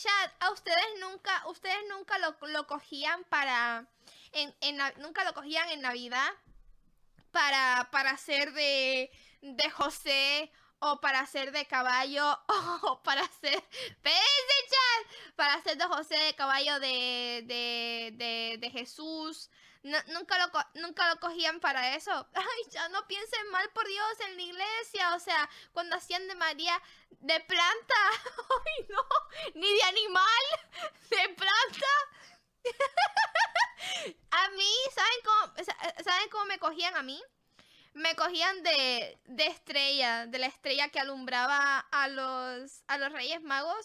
Chat, a ustedes nunca, ustedes nunca lo, lo cogían para. En, en, nunca lo cogían en Navidad para, para ser de, de José o para ser de caballo o para ser. ¡Pense, Para ser de José de caballo de, de, de, de Jesús. nunca, lo, nunca lo cogían para eso. Ay, ya no piensen mal, por Dios, en la iglesia. O sea, cuando hacían de María de planta. Ay, no animal, de planta. a mí, ¿saben cómo, ¿saben cómo me cogían a mí? Me cogían de, de estrella, de la estrella que alumbraba a los, a los Reyes Magos